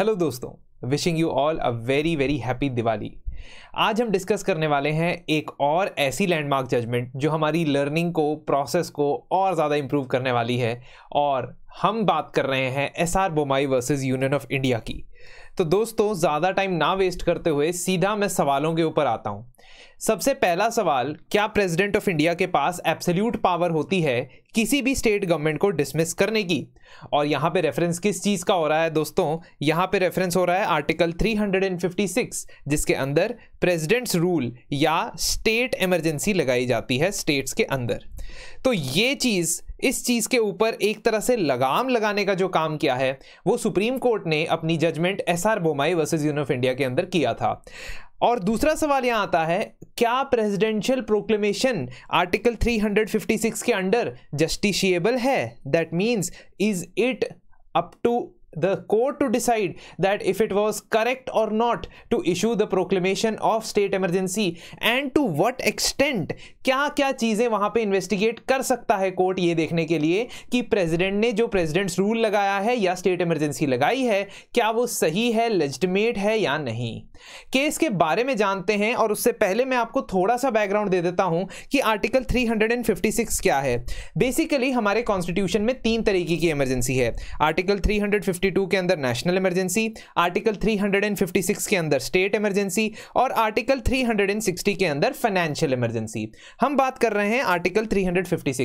hello दोस्तों wishing you all a very very happy Diwali आज हम डिस्कस करने वाले हैं एक और ऐसी लैंडमार्क जजमेंट जो हमारी लर्निंग को प्रोसेस को और ज़्यादा इम्प्रूव करने वाली है और हम बात कर रहे हैं S R Bommai versus union of India की तो दोस्तों ज़्यादा टाइम ना वेस्ट करते हुए सीधा मैं सवालों के ऊपर आता हूँ सबसे पहला सवाल क्या प्रेसिडेंट ऑफ इंडिया के पास एब्सोल्यूट पावर होती है किसी भी स्टेट गवर्नमेंट को डिसमिस करने की और यहाँ पे रेफरेंस किस चीज़ का हो रहा है दोस्तों यहाँ पे रेफरेंस हो रहा है आर्टिकल 356 जिसके अंदर प्रेसिडेंट्स रूल या स्टेट इमरजेंसी लगाई जाती है स्टेट्स के अंदर तो ये चीज़ इस चीज़ के ऊपर एक तरह से लगाम लगाने का जो काम किया है वो सुप्रीम कोर्ट ने अपनी judgement S R Bommai versus union of India के अंदर किया था और दूसरा सवाल यहाँ आता है क्या प्रेसिडेंशियल प्रोक्लेमेशन आर्टिकल 356 के अंडर जस्टिशिएबल है that means is it up to the court to decide that if it was correct और not to issue the proclamation of state emergency and to what extent क्या क्या चीज़ें वहाँ पे investigate कर सकता है कोर्ट ये देखने के लिए कि प्रेसिडेंट ने जो प्रेसिडेंट्स रूल लगाया है या स्टेट इमरजेंसी लगाई है क्या वो सही है लेजिटमेट है या नहीं केस के बारे में जानते हैं और उससे पहले मैं आपको थोड़ा सा बैकग्राउंड दे देता हूं कि आर्टिकल 356 क्या है बेसिकली हमारे कॉन्स्टिट्यूशन में तीन तरीके की इमरजेंसी है आर्टिकल 352 के अंदर नेशनल इमरजेंसी आर्टिकल 356 के अंदर स्टेट इमरजेंसी और आर्टिकल 360 के अंदर फाइनेंशियल इमरजेंसी हम बात कर रहे हैं आर्टिकल थ्री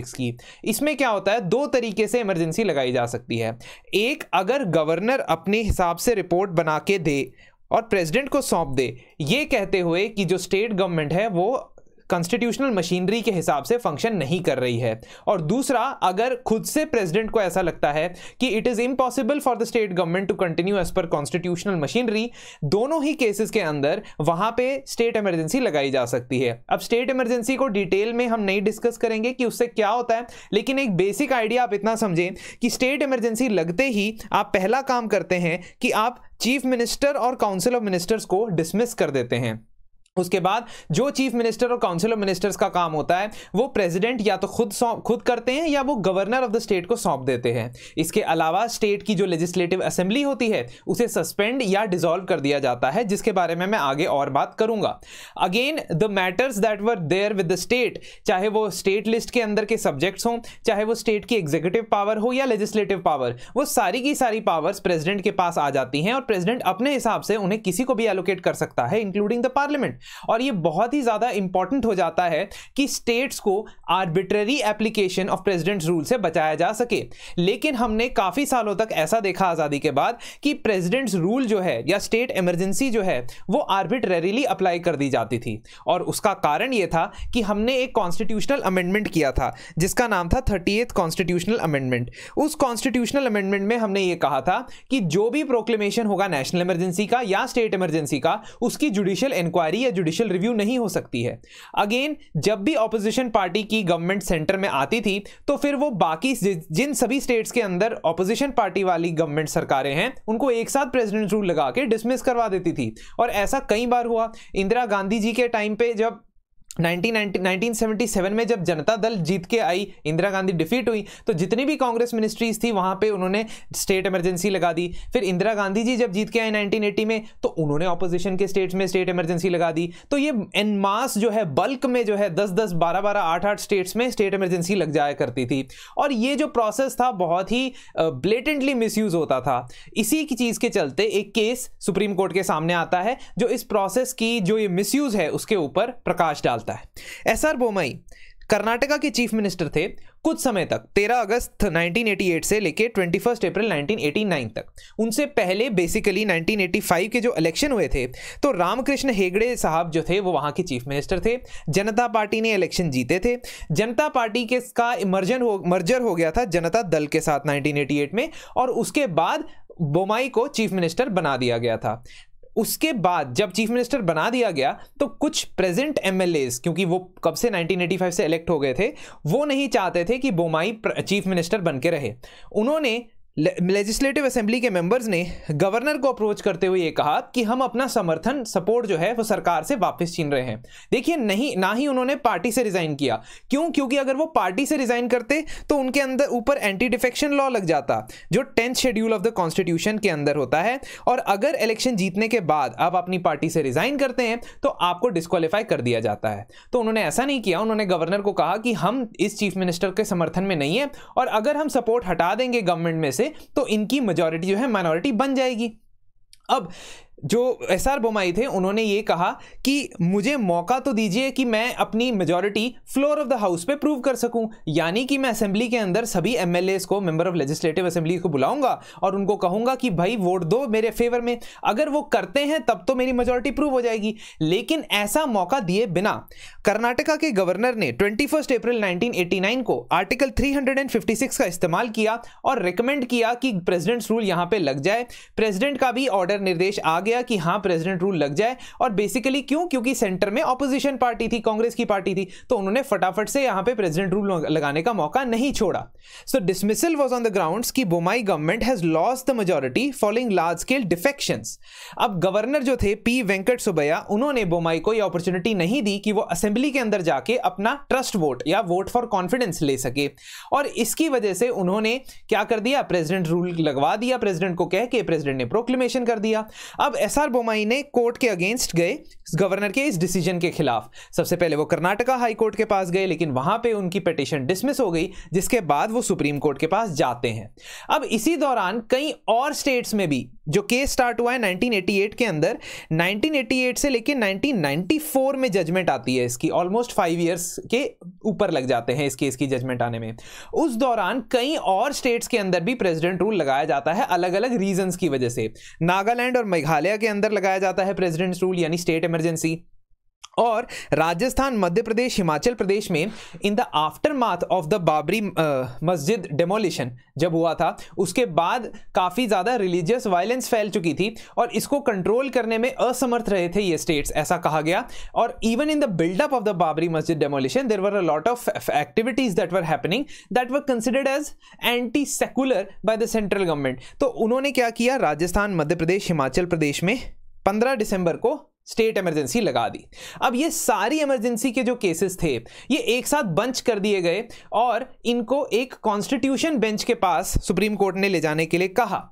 की इसमें क्या होता है दो तरीके से इमरजेंसी लगाई जा सकती है एक अगर गवर्नर अपने हिसाब से रिपोर्ट बना के दे और प्रेसिडेंट को सौंप दे ये कहते हुए कि जो स्टेट गवर्नमेंट है वो कॉन्स्टिट्यूशनल मशीनरी के हिसाब से फंक्शन नहीं कर रही है और दूसरा अगर खुद से प्रेसिडेंट को ऐसा लगता है कि it is impossible for the state government to continue as per constitutional machinery दोनों ही केसेस के अंदर वहाँ पे स्टेट इमरजेंसी लगाई जा सकती है अब स्टेट इमरजेंसी को डिटेल में हम नहीं डिस्कस करेंगे कि उससे क्या होता है लेकिन एक बेसिक आइडिया आप इतना समझें कि स्टेट इमरजेंसी लगते ही आप पहला काम करते हैं कि आप चीफ मिनिस्टर और काउंसिल ऑफ मिनिस्टर्स को डिसमिस कर देते हैं उसके बाद जो चीफ मिनिस्टर और काउंसिल ऑफ मिनिस्टर्स का काम होता है वो प्रेसिडेंट या तो खुद खुद करते हैं या वो गवर्नर ऑफ द स्टेट को सौंप देते हैं इसके अलावा स्टेट की जो लेजिस्लेटिव असेंबली होती है उसे सस्पेंड या डिसॉल्व कर दिया जाता है जिसके बारे में मैं आगे और बात करूंगा again the matters that were there with the state चाहे वो स्टेट लिस्ट के अंदर के सब्जेक्ट्स हों चाहे वो स्टेट की एग्जीक्यूटिव पावर हो या लेजिस्लेटिव पावर वो सारी की सारी पावर्स प्रेजिडेंट के पास आ जाती हैं और प्रेजिडेंट अपने हिसाब से उन्हें किसी को भी एलोकेट कर सकता है इंक्लूडिंग द पार्लियामेंट और ये बहुत ही ज़्यादा इंपॉर्टेंट हो जाता है कि स्टेट्स को arbitrary application of president's rule से बचाया जा सके लेकिन हमने काफ़ी सालों तक ऐसा देखा आज़ादी के बाद कि प्रेसिडेंट्स रूल जो है या स्टेट इमरजेंसी जो है वो आर्बिट्रेरीली अप्लाई कर दी जाती थी और उसका कारण ये था कि हमने एक कॉन्स्टिट्यूशनल अमेंडमेंट किया था जिसका नाम था थर्टी कॉन्स्टिट्यूशनल अमेंडमेंट उस कॉन्स्टिट्यूशनल अमेंडमेंट में हमने ये कहा था कि जो भी प्रोक्लेमेशन होगा नेशनल इमरजेंसी का या स्टेट इमरजेंसी का उसकी जुडिशियल इंक्वायरी या जुडिशियल रिव्यू नहीं हो सकती है अगेन जब भी ऑपोजिशन पार्टी की गवर्नमेंट सेंटर में आती थी तो फिर वो बाकी जिन सभी स्टेट्स के अंदर ऑपोजिशन पार्टी वाली गवर्नमेंट सरकारें हैं उनको एक साथ प्रेजिडेंट रूल लगा के डिसमिस करवा देती थी और ऐसा कई बार हुआ इंदिरा गांधी जी के टाइम पे जब 1977 में जब जनता दल जीत के आई इंदिरा गांधी डिफीट हुई तो जितनी भी कांग्रेस मिनिस्ट्रीज थी वहां पे उन्होंने स्टेट इमरजेंसी लगा दी फिर इंदिरा गांधी जी जब जीत के आए 1980 में तो उन्होंने ऑपोजिशन के स्टेट्स में स्टेट इमरजेंसी लगा दी तो ये एन मास जो है बल्क में जो है दस दस बारह बारह आठ आठ स्टेट्स में स्टेट इमरजेंसी लग जाया करती थी और ये जो प्रोसेस था बहुत ही ब्लेटेंटली मिस होता था इसी की चीज़ के चलते एक केस सुप्रीम कोर्ट के सामने आता है जो इस प्रोसेस की जो ये मिस है उसके ऊपर प्रकाश डालता चलता है एस आर बोमई कर्नाटका के चीफ मिनिस्टर थे कुछ समय तक 13 अगस्त 1988 से लेकर 21 अप्रैल 1989 तक उनसे पहले बेसिकली 1985 के जो इलेक्शन हुए थे तो रामकृष्ण हेगड़े साहब जो थे वो वहाँ के चीफ मिनिस्टर थे जनता पार्टी ने इलेक्शन जीते थे जनता पार्टी के का इमर्जन हो मर्जर हो गया था जनता दल के साथ 1988 में और उसके बाद बोमाई को चीफ मिनिस्टर बना दिया गया था उसके बाद जब चीफ मिनिस्टर बना दिया गया तो कुछ प्रेजेंट एम क्योंकि वो कब से 1985 से इलेक्ट हो गए थे वो नहीं चाहते थे कि बोमाई चीफ मिनिस्टर बन के रहे उन्होंने लेजिस्लेटिव असेंबली के मेंबर्स ने गवर्नर को अप्रोच करते हुए ये कहा कि हम अपना समर्थन सपोर्ट जो है वो सरकार से वापस छीन रहे हैं देखिए नहीं ना ही उन्होंने पार्टी से रिजाइन किया क्यों क्योंकि अगर वो पार्टी से रिजाइन करते तो उनके अंदर ऊपर एंटी डिफेक्शन लॉ लग जाता जो tenth schedule of the constitution के अंदर होता है और अगर इलेक्शन जीतने के बाद आप अपनी पार्टी से रिजाइन करते हैं तो आपको डिस्कालीफाई कर दिया जाता है तो उन्होंने ऐसा नहीं किया उन्होंने गवर्नर को कहा कि हम इस चीफ मिनिस्टर के समर्थन में नहीं है और अगर हम सपोर्ट हटा देंगे गवर्नमेंट में से से तो इनकी मेजोरिटी जो है माइनॉरिटी बन जाएगी अब जो एस आर बोमाई थे उन्होंने ये कहा कि मुझे मौका तो दीजिए कि मैं अपनी majority floor of the house पे प्रूव कर सकूं यानी कि मैं असेंबली के अंदर सभी एम को मेंबर ऑफ लेजिस्लेटिव असेंबली को बुलाऊंगा और उनको कहूंगा कि भाई वोट दो मेरे फेवर में अगर वो करते हैं तब तो मेरी मेजोरिटी प्रूव हो जाएगी लेकिन ऐसा मौका दिए बिना कर्नाटका के गवर्नर ने ट्वेंटी अप्रैल नाइनटीन को आर्टिकल थ्री का इस्तेमाल किया और रिकमेंड किया कि प्रेजिडेंट्स रूल यहाँ पर लग जाए प्रेजिडेंट का भी ऑर्डर निर्देश आ गया गया कि हाँ प्रेसिडेंट रूल लग जाए और बेसिकली क्यों क्योंकि सेंटर में ऑपोजिशन पार्टी थी कांग्रेस की पार्टी थी तो उन्होंने फटाफट से यहाँ पे प्रेसिडेंट रूल लगाने का मौका नहीं छोड़ा so dismissal was on the ground की Bommai government has loss the majority following large scale defection अब गवर्नर जो थे पी वेंकट सुबैया उन्होंने बोमाई को यह अपॉर्चुनिटी नहीं दी कि वो असेंबली के अंदर जाके अपना ट्रस्ट वोट या वोट फॉर कॉन्फिडेंस ले सके और इसकी वजह से उन्होंने क्या कर दिया प्रेसिडेंट रूल लगवा दिया प्रेसिडेंट को कह के प्रेसिडेंट ने प्रोक्लेमेशन कर दिया अब एस आर बोमाई ने कोर्ट के अगेंस्ट गए गवर्नर के इस डिसीजन के खिलाफ सबसे पहले वो कर्नाटका हाई कोर्ट के पास गए लेकिन वहां पे उनकी पिटिशन डिसमिस हो गई जिसके बाद वो सुप्रीम कोर्ट के पास जाते हैं अब इसी दौरान कई और स्टेट्स में भी जो केस स्टार्ट हुआ है 1988 के अंदर 1988 से लेकर 1994 में जजमेंट आती है इसकी ऑलमोस्ट फाइव इयर्स के ऊपर लग जाते हैं इस केस की जजमेंट आने में उस दौरान कई और स्टेट्स के अंदर भी प्रेसिडेंट रूल लगाया जाता है अलग अलग रीजंस की वजह से नागालैंड और मेघालय के अंदर लगाया जाता है प्रेजिडेंट रूल यानी स्टेट इमरजेंसी और राजस्थान मध्य प्रदेश हिमाचल प्रदेश में in the aftermath of the Babri Masjid demolition जब हुआ था उसके बाद काफ़ी ज़्यादा रिलीजियस वायलेंस फैल चुकी थी और इसको कंट्रोल करने में असमर्थ रहे थे ये स्टेट्स ऐसा कहा गया और even in the buildup of the Babri Masjid demolition there were a lot of activities that were happening that were considered as anti secular by the central government तो उन्होंने क्या किया राजस्थान मध्य प्रदेश हिमाचल प्रदेश में पंद्रह दिसंबर को स्टेट इमरजेंसी लगा दी अब ये सारी इमरजेंसी के जो केसेस थे ये एक साथ बंच कर दिए गए और इनको एक कॉन्स्टिट्यूशन बेंच के पास सुप्रीम कोर्ट ने ले जाने के लिए कहा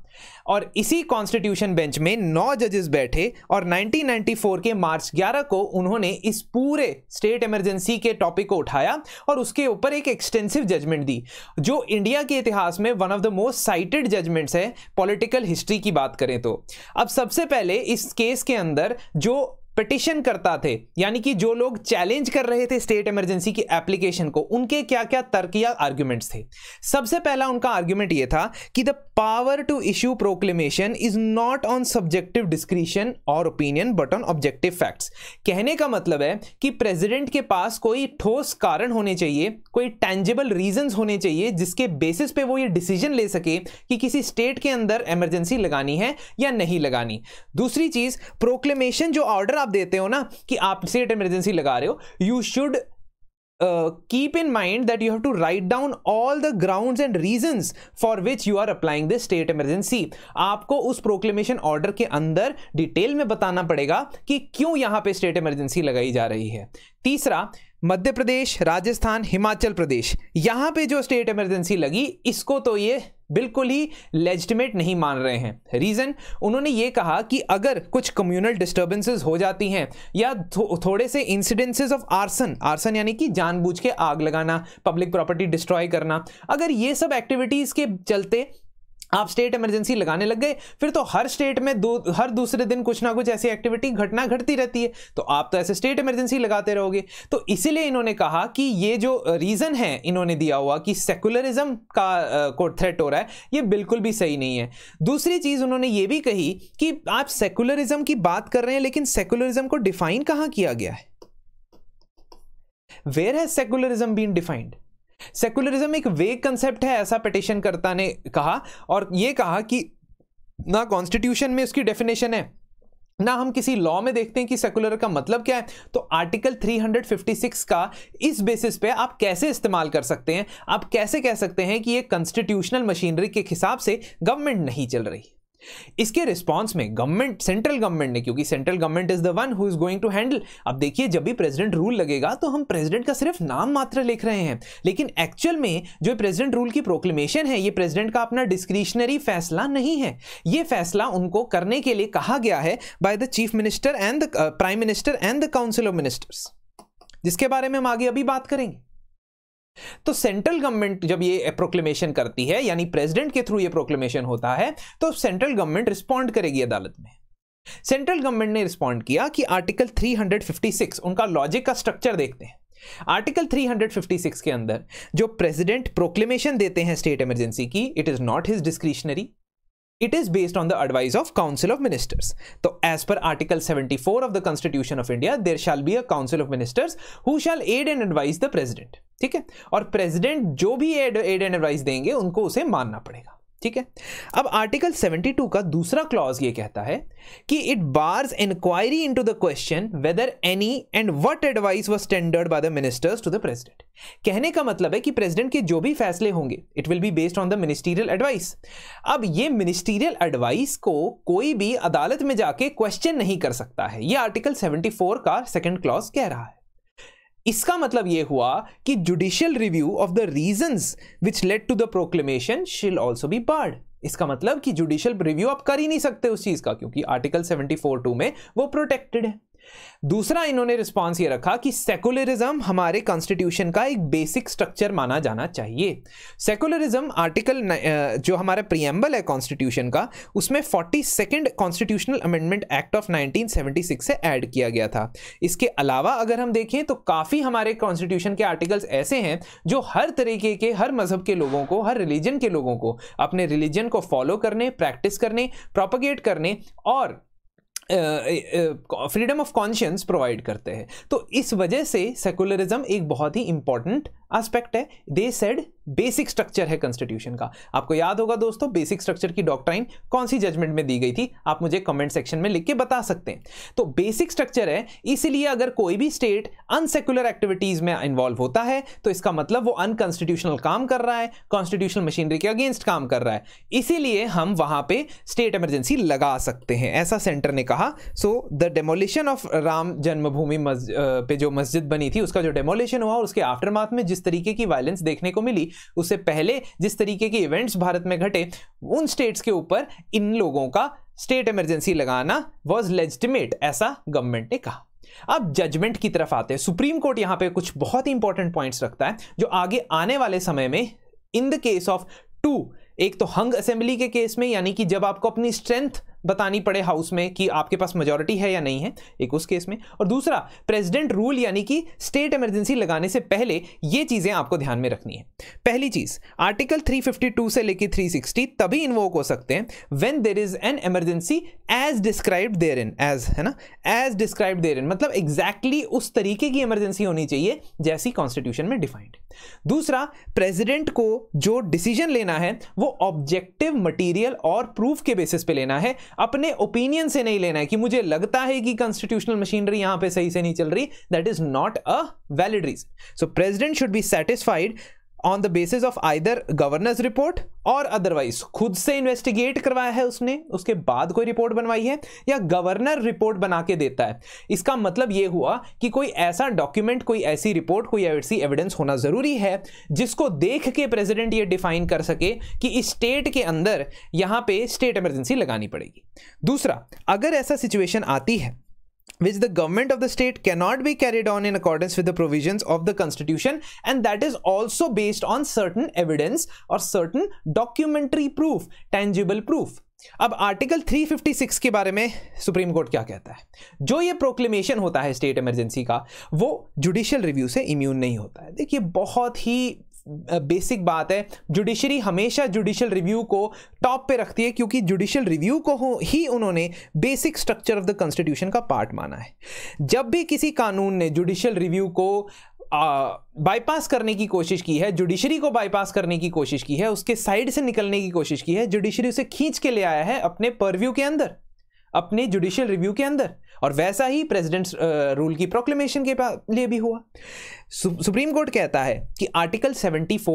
और इसी कॉन्स्टिट्यूशन बेंच में नौ जजेस बैठे और 1994 के मार्च 11 को उन्होंने इस पूरे स्टेट इमरजेंसी के टॉपिक को उठाया और उसके ऊपर एक एक्सटेंसिव जजमेंट दी जो इंडिया के इतिहास में one of the most cited judgments है पॉलिटिकल हिस्ट्री की बात करें तो अब सबसे पहले इस केस के अंदर जो पिटिशन करता थे यानी कि जो लोग चैलेंज कर रहे थे स्टेट इमरजेंसी की एप्लीकेशन को उनके क्या क्या तर्क या आर्ग्यूमेंट्स थे सबसे पहला उनका आर्ग्यूमेंट ये था कि the power to issue proclamation is not on subjective discretion और opinion but on objective facts कहने का मतलब है कि प्रेजिडेंट के पास कोई ठोस कारण होने चाहिए कोई टेंजेबल रीजन होने चाहिए जिसके बेसिस पे वो ये डिसीजन ले सके कि किसी स्टेट के अंदर इमरजेंसी लगानी है या नहीं लगानी दूसरी चीज प्रोक्लेमेशन जो ऑर्डर आप देते हो ना कि आप स्टेट इमरजेंसी लगा रहे हो you should keep in mind that you have to write down all the ground and reason for which you are applying this state emergency आपको उस प्रोक्लेमेशन ऑर्डर के अंदर डिटेल में बताना पड़ेगा कि क्यों यहां पर स्टेट इमरजेंसी लगाई जा रही है तीसरा मध्य प्रदेश राजस्थान हिमाचल प्रदेश यहाँ पे जो स्टेट इमरजेंसी लगी इसको तो ये बिल्कुल ही लेजिटिमेट नहीं मान रहे हैं रीज़न उन्होंने ये कहा कि अगर कुछ कम्युनल डिस्टर्बेंसेस हो जाती हैं या थो, थोड़े से इंसिडेंसेस ऑफ आर्सन आर्सन यानी कि जानबूझ के आग लगाना पब्लिक प्रॉपर्टी डिस्ट्रॉय करना अगर ये सब एक्टिविटीज़ के चलते आप स्टेट इमरजेंसी लगाने लग गए फिर तो हर स्टेट में दो हर दूसरे दिन कुछ ना कुछ ऐसी एक्टिविटी घटना घटती रहती है तो आप तो ऐसे स्टेट इमरजेंसी लगाते रहोगे तो इसीलिए इन्होंने कहा कि ये जो रीज़न है इन्होंने दिया हुआ कि सेकुलरिज्म का को थ्रेट हो रहा है ये बिल्कुल भी सही नहीं है दूसरी चीज़ उन्होंने ये भी कही कि आप सेकुलरिज्म की बात कर रहे हैं लेकिन सेकुलरिज्म को डिफाइन कहाँ किया गया है where has secularism been defined secularism एक वेग कंसेप्ट है ऐसा पिटिशन करता ने कहा और ये कहा कि ना कॉन्स्टिट्यूशन में उसकी डेफिनेशन है ना हम किसी लॉ में देखते हैं कि सेकुलर का मतलब क्या है तो आर्टिकल 356 का इस बेसिस पे आप कैसे इस्तेमाल कर सकते हैं आप कैसे कह सकते हैं कि ये कॉन्स्टिट्यूशनल मशीनरी के हिसाब से गवर्नमेंट नहीं चल रही इसके रिस्पॉन्स में गवर्नमेंट सेंट्रल गवर्नमेंट ने क्योंकि central government is the one who is going to handle अब देखिए जब भी प्रेसिडेंट रूल लगेगा तो हम प्रेसिडेंट का सिर्फ नाम मात्र लिख रहे हैं लेकिन एक्चुअल में जो प्रेसिडेंट रूल की प्रोक्लेमेशन है ये प्रेसिडेंट का अपना डिस्क्रिशनरी फैसला नहीं है ये फैसला उनको करने के लिए कहा गया है by the chief minister and the prime minister and the council of ministers जिसके बारे में हम आगे अभी बात करेंगे तो सेंट्रल गवर्नमेंट जब ये प्रोक्लेमेशन करती है यानी प्रेसिडेंट के थ्रू ये प्रोक्लेमेशन होता है तो सेंट्रल गवर्नमेंट रिस्पॉन्ड करेगी अदालत में सेंट्रल गवर्नमेंट ने रिस्पॉन्ड किया कि आर्टिकल 356 उनका लॉजिक का स्ट्रक्चर देखते हैं आर्टिकल 356 के अंदर जो प्रेसिडेंट प्रोक्लेमेशन देते हैं स्टेट इमरजेंसी की it is not his discretionary it is based on the advice of council of ministers तो as per article 74 four of the constitution of India there shall be a council of ministers who shall aid and advise the president ठीक है और president जो भी add and advice देंगे उनको उसे मानना पड़ेगा ठीक है अब आर्टिकल 72 का दूसरा क्लॉज ये कहता है कि it bars inquiry into the question whether any and what advice was tendered by the ministers to the president कहने का मतलब है कि प्रेसिडेंट के जो भी फैसले होंगे it will be based on the ministerial advice अब ये मिनिस्टीरियल एडवाइस को कोई भी अदालत में जाके क्वेश्चन नहीं कर सकता है ये आर्टिकल सेवेंटी का सेकेंड क्लॉज कह रहा है इसका मतलब यह हुआ कि judicial review of the reason which led to the proclamation shall also be barred इसका मतलब कि जुडिशियल रिव्यू आप कर ही नहीं सकते उस चीज का क्योंकि आर्टिकल सेवेंटी फोर टू में वो प्रोटेक्टेड है दूसरा इन्होंने रिस्पॉन्स ये रखा कि सेकुलरिज्म हमारे कॉन्स्टिट्यूशन का एक बेसिक स्ट्रक्चर माना जाना चाहिए सेकुलरिज्म आर्टिकल जो हमारा प्रियम्बल है कॉन्स्टिट्यूशन का उसमें forty second constitutional amendment act of 1976 से ऐड किया गया था इसके अलावा अगर हम देखें तो काफ़ी हमारे कॉन्स्टिट्यूशन के आर्टिकल्स ऐसे हैं जो हर तरीके के हर मज़हब के लोगों को हर रिलीजन के लोगों को अपने रिलीजन को फॉलो करने प्रैक्टिस करने प्रोपोगेट करने और फ्रीडम ऑफ कॉन्शियंस प्रोवाइड करते हैं तो इस वजह से सेकुलरिज्म एक बहुत ही इंपॉर्टेंट एस्पेक्ट है दे सेड बेसिक स्ट्रक्चर है कॉन्स्टिट्यूशन का आपको याद होगा दोस्तों बेसिक स्ट्रक्चर की डॉक्ट्राइन कौन सी जजमेंट में दी गई थी आप मुझे कमेंट सेक्शन में लिख के बता सकते हैं तो बेसिक स्ट्रक्चर है इसीलिए अगर कोई भी स्टेट अनसेक्युलर एक्टिविटीज में इन्वॉल्व होता है तो इसका मतलब वो अनकॉन्स्टिट्यूशनल काम कर रहा है कॉन्स्टिट्यूशनल मशीनरी के अगेंस्ट काम कर रहा है इसीलिए हम वहां पर स्टेट इमरजेंसी लगा सकते हैं ऐसा सेंटर ने कहा so the demolition of Ram Janmabhoomi पे जो मस्जिद बनी थी उसका जो डेमोलिशन हुआ और उसके आफ्टरमाथ में जिस तरीके की वायलेंस देखने को मिली उससे पहले जिस तरीके के इवेंट्स भारत में घटे उन स्टेट्स के ऊपर इन लोगों का स्टेट इमरजेंसी लगाना वॉज लेजिटिमेट ऐसा गवर्नमेंट ने कहा अब जजमेंट की तरफ आते हैं सुप्रीम कोर्ट यहां पे कुछ बहुत ही इंपॉर्टेंट पॉइंट्स रखता है जो आगे आने वाले समय में in the case of two एक तो हंग असेंबली के केस में यानी कि जब आपको अपनी स्ट्रेंथ बतानी पड़े हाउस में कि आपके पास मेजोरिटी है या नहीं है एक उस केस में और दूसरा प्रेसिडेंट रूल यानी कि स्टेट इमरजेंसी लगाने से पहले ये चीज़ें आपको ध्यान में रखनी है पहली चीज़ आर्टिकल 352 से लेकर 360 तभी इन्वोक हो सकते हैं when there is an emergency as describe therein as है ना एज डिस्क्राइब देर इन मतलब एग्जैक्टली exactly उस तरीके की इमरजेंसी होनी चाहिए जैसी कॉन्स्टिट्यूशन में डिफाइंड दूसरा प्रेजिडेंट को जो डिसीजन लेना है वो ऑब्जेक्टिव मटीरियल और प्रूफ के बेसिस पे लेना है अपने ओपिनियन से नहीं लेना है कि मुझे लगता है कि कॉन्स्टिट्यूशनल मशीनरी यहां पे सही से नहीं चल रही that is not a valid reason so president should be satisfied on the basis of either governor's report or otherwise खुद से इन्वेस्टिगेट करवाया है उसने उसके बाद कोई रिपोर्ट बनवाई है या गवर्नर रिपोर्ट बना के देता है इसका मतलब ये हुआ कि कोई ऐसा डॉक्यूमेंट कोई ऐसी रिपोर्ट कोई ऐसी एविडेंस होना ज़रूरी है जिसको देख के प्रेसिडेंट ये डिफाइन कर सके कि इस स्टेट के अंदर यहाँ पे स्टेट इमरजेंसी लगानी पड़ेगी दूसरा अगर ऐसा सिचुएशन आती है which the government of the state cannot be carried on in accordance with the provisions of the constitution and that is also based on certain evidence or certain documentary proof tangible proof अब article 356 के बारे में supreme court क्या कहता है जो ये proclamation होता है स्टेट इमरजेंसी का वो जुडिशियल रिव्यू से इम्यून नहीं होता है देखिए बहुत ही बेसिक बात है जुडिशरी हमेशा जुडिशल रिव्यू को टॉप पे रखती है क्योंकि जुडिशल रिव्यू को ही उन्होंने basic structure of the constitution का पार्ट माना है जब भी किसी कानून ने जुडिशल रिव्यू को बाईपास करने की कोशिश की है जुडिशरी को बाईपास करने की कोशिश की है उसके साइड से निकलने की कोशिश की है जुडिशरी उसे खींच के ले आया है अपने परव्यू के अंदर अपने जुडिशियल रिव्यू के अंदर और वैसा ही प्रेसिडेंट्स रूल की प्रोक्लेमेशन के लिए भी हुआ सुप्रीम कोर्ट कहता है कि article 74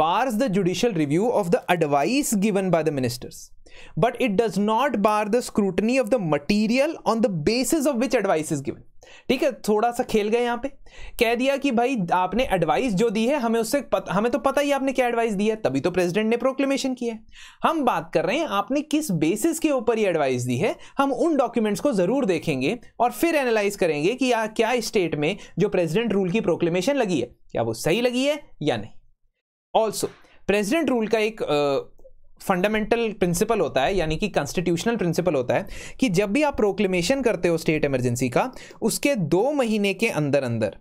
bars the judicial review of the advice given by the ministers but it does not bar the scrutiny of the material on the basis of which advice is given ठीक है थोड़ा सा खेल गए यहाँ पे कह दिया कि भाई आपने एडवाइस जो दी है हमें उससे पत, हमें तो पता ही आपने क्या एडवाइस दी है तभी तो प्रेसिडेंट ने प्रोक्लेमेशन किया है हम बात कर रहे हैं आपने किस बेसिस के ऊपर ये एडवाइस दी है हम उन डॉक्यूमेंट्स को जरूर देखेंगे और फिर एनालाइज करेंगे कि या क्या स्टेट में जो प्रेजिडेंट रूल की प्रोक्लेमेशन लगी है क्या वो सही लगी है या नहीं ऑल्सो प्रेजिडेंट रूल का एक फंडामेंटल प्रिंसिपल होता है यानी कि कॉन्स्टिट्यूशनल प्रिंसिपल होता है कि जब भी आप प्रोक्लेमेशन करते हो स्टेट इमरजेंसी का उसके दो महीने के अंदर अंदर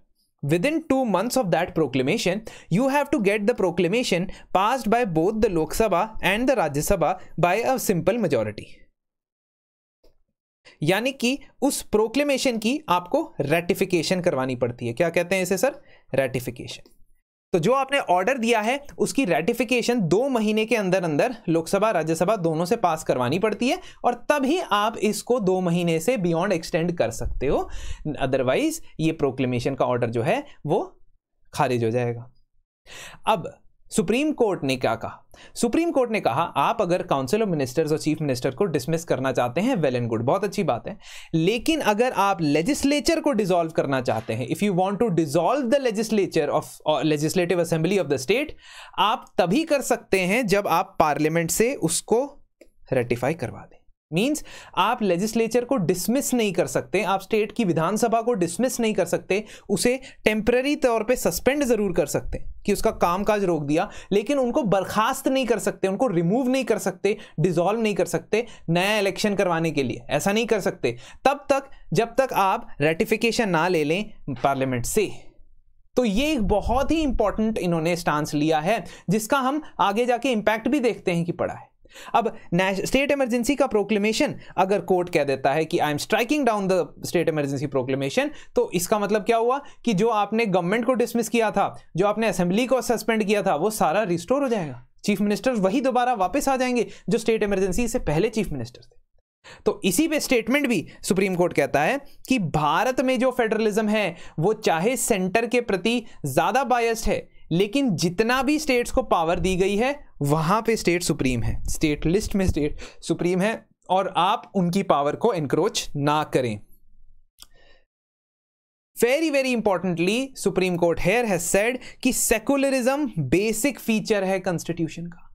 within two months of that proclamation you have to get the proclamation passed by both the Lok Sabha and the Rajya Sabha by a simple majority यानी कि उस प्रोक्लेमेशन की आपको रेटिफिकेशन करवानी पड़ती है क्या कहते हैं इसे सर रेटिफिकेशन तो जो आपने ऑर्डर दिया है उसकी रेटिफिकेशन दो महीने के अंदर अंदर लोकसभा राज्यसभा दोनों से पास करवानी पड़ती है और तभी आप इसको दो महीने से बियॉन्ड एक्सटेंड कर सकते हो अदरवाइज ये प्रोक्लेमेशन का ऑर्डर जो है वो खारिज हो जाएगा अब सुप्रीम कोर्ट ने क्या कहा सुप्रीम कोर्ट ने कहा आप अगर काउंसिल ऑफ मिनिस्टर्स और चीफ मिनिस्टर को डिसमिस करना चाहते हैं वेल एंड गुड बहुत अच्छी बात है लेकिन अगर आप लेजिस्लेचर को डिसॉल्व करना चाहते हैं if you want to dissolve the legislature of legislative assembly of the state आप तभी कर सकते हैं जब आप पार्लियामेंट से उसको रेटिफाई करवा दें मीन्स आप लेजिस्लेचर को डिसमिस नहीं कर सकते आप स्टेट की विधानसभा को डिसमिस नहीं कर सकते उसे टेम्प्रेरी तौर पे सस्पेंड ज़रूर कर सकते कि उसका कामकाज रोक दिया लेकिन उनको बर्खास्त नहीं कर सकते उनको रिमूव नहीं कर सकते डिजॉल्व नहीं कर सकते नया इलेक्शन करवाने के लिए ऐसा नहीं कर सकते तब तक जब तक आप रेटिफिकेशन ना ले लें पार्लियामेंट से तो ये एक बहुत ही इंपॉर्टेंट इन्होंने स्टांस लिया है जिसका हम आगे जाके इम्पैक्ट भी देखते हैं कि पड़ा है अब स्टेट इमरजेंसी का प्रोक्लेमेशन अगर कोर्ट कह देता है कि I am striking down the state emergency proclamation तो इसका मतलब क्या हुआ कि जो आपने गवर्नमेंट को डिसमिस किया था जो आपने असेंबली को सस्पेंड किया था वो सारा रिस्टोर हो जाएगा चीफ मिनिस्टर वही दोबारा वापस आ जाएंगे जो स्टेट इमरजेंसी से पहले चीफ मिनिस्टर थे तो इसी पे स्टेटमेंट भी सुप्रीम कोर्ट कहता है कि भारत में जो फेडरलिज्म है वो चाहे सेंटर के प्रति ज़्यादा बायस्ड है लेकिन जितना भी स्टेट्स को पावर दी गई है वहां पे स्टेट सुप्रीम है स्टेट लिस्ट में स्टेट सुप्रीम है और आप उनकी पावर को एनक्रोच ना करें very very importantly supreme court here has said कि सेक्युलरिज्म बेसिक फीचर है कॉन्स्टिट्यूशन का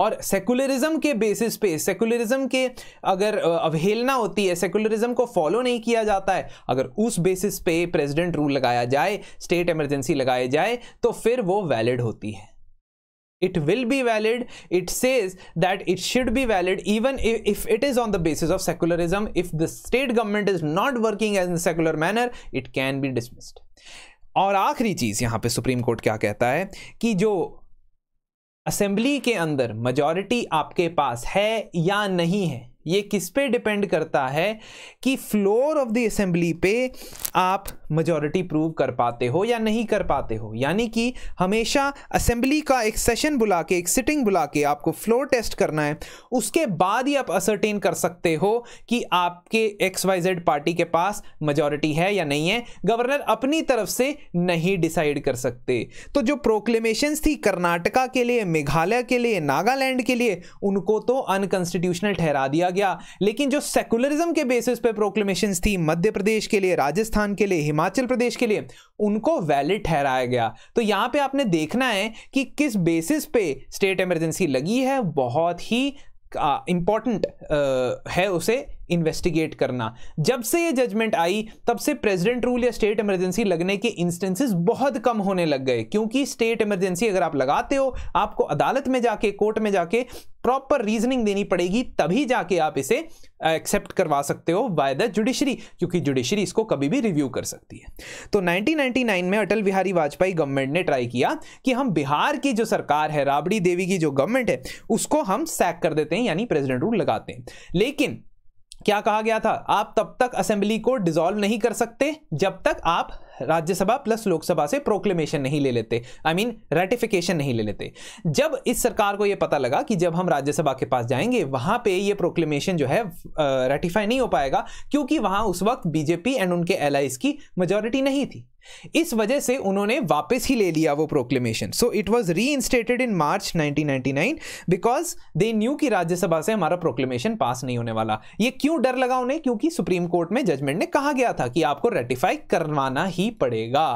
और सेकुलरिज्म के बेसिस पे सेकुलरिज्म के अगर अवहेलना होती है सेकुलरिज्म को फॉलो नहीं किया जाता है अगर उस बेसिस पे प्रेसिडेंट रूल लगाया जाए स्टेट इमरजेंसी लगाए जाए तो फिर वो वैलिड होती है it will be valid it says that it should be valid even if it is on the basis of secularism if the state government is not working as in secular manner it can be dismissed और आखिरी चीज यहां पे supreme court क्या कहता है कि जो असेंबली के अंदर मजॉरिटी आपके पास है या नहीं है ये किस पे डिपेंड करता है कि फ्लोर ऑफ द असेंबली पे आप मेजॉरिटी प्रूव कर पाते हो या नहीं कर पाते हो यानी कि हमेशा असेंबली का एक सेशन बुला के एक सिटिंग बुला के आपको फ्लोर टेस्ट करना है उसके बाद ही आप असरटेन कर सकते हो कि आपके एक्स वाई जेड पार्टी के पास मेजॉरिटी है या नहीं है गवर्नर अपनी तरफ से नहीं डिसाइड कर सकते तो जो प्रोक्लेमेशन थी कर्नाटका के लिए मेघालय के लिए नागालैंड के लिए उनको तो अनकॉन्स्टिट्यूशनल ठहरा दिया किया गया लेकिन जो सेकुलरिज्म के बेसिस पे प्रोक्लेमेशन थी मध्य प्रदेश के लिए राजस्थान के लिए हिमाचल प्रदेश के लिए उनको वैलिड ठहराया गया तो यहाँ पे आपने देखना है कि किस बेसिस पे स्टेट इमरजेंसी लगी है बहुत ही इंपॉर्टेंट uh, है उसे इन्वेस्टिगेट करना जब से ये जजमेंट आई तब से प्रेसिडेंट रूल या स्टेट इमरजेंसी लगने के इंस्टेंसेस बहुत कम होने लग गए क्योंकि स्टेट इमरजेंसी अगर आप लगाते हो आपको अदालत में जाके कोर्ट में जाके प्रॉपर रीजनिंग देनी पड़ेगी तभी जाके आप इसे एक्सेप्ट करवा सकते हो बाय द जुडिशरी क्योंकि जुडिशरी इसको कभी भी रिव्यू कर सकती है तो 1999 में अटल बिहारी वाजपेयी गवर्नमेंट ने ट्राई किया कि हम बिहार की जो सरकार है राबड़ी देवी की जो गवर्नमेंट है उसको हम सैक कर देते हैं यानी प्रेसिडेंट रूल लगाते हैं लेकिन क्या कहा गया था आप तब तक असेंबली को डिसॉल्व नहीं कर सकते जब तक आप राज्यसभा प्लस लोकसभा से प्रोक्लेमेशन नहीं ले लेते आई मीन रेटिफिकेशन नहीं ले लेते जब इस सरकार को यह पता लगा कि जब हम राज्यसभा के पास जाएंगे वहां पे ये प्रोक्लेमेशन जो है रेटिफाई नहीं हो पाएगा क्योंकि वहां उस वक्त बीजेपी एंड उनके एलाइज की मेजोरिटी नहीं थी इस वजह से उन्होंने वापस ही ले लिया वो प्रोक्लेमेशन सो इट वॉज री इंस्टेटेड इन मार्च 1999 बिकॉज दे न्यू कि राज्यसभा से हमारा प्रोक्लेमेशन पास नहीं होने वाला ये क्यों डर लगा उन्हें क्योंकि सुप्रीम कोर्ट में जजमेंट ने कहा गया था कि आपको रेटिफाई करवाना ही पड़ेगा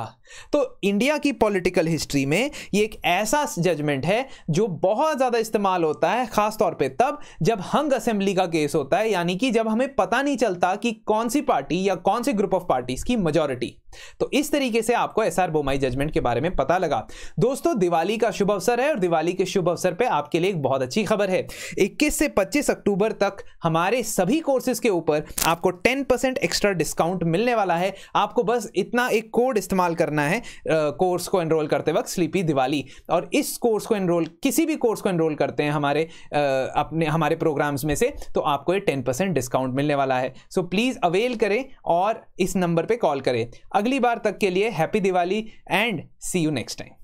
तो इंडिया की पॉलिटिकल हिस्ट्री में ये एक ऐसा जजमेंट है जो बहुत ज़्यादा इस्तेमाल होता है खासतौर पर तब जब हंग असेंबली का केस होता है यानी कि जब हमें पता नहीं चलता कि कौन सी पार्टी या कौन सी ग्रुप ऑफ पार्टीज की मेजोरिटी तो इस तरीके से आपको एस आर बोमाई जजमेंट के बारे में पता लगा दोस्तों दिवाली का शुभ अवसर है और दिवाली के शुभ अवसर पर आपके लिए एक बहुत अच्छी खबर है इक्कीस से पच्चीस अक्टूबर तक हमारे सभी कोर्सेज के ऊपर आपको टेन एक्स्ट्रा डिस्काउंट मिलने वाला है आपको बस इतना एक कोड इस्तेमाल करना है कोर्स को एनरोल करते वक्त स्लीपी दिवाली और इस कोर्स को एनरोल किसी भी कोर्स को एनरोल करते हैं हमारे आ, अपने हमारे प्रोग्राम्स में से तो आपको ये टेन परसेंट डिस्काउंट मिलने वाला है सो प्लीज़ अवेल करें और इस नंबर पे कॉल करें अगली बार तक के लिए happy Diwali and see you next time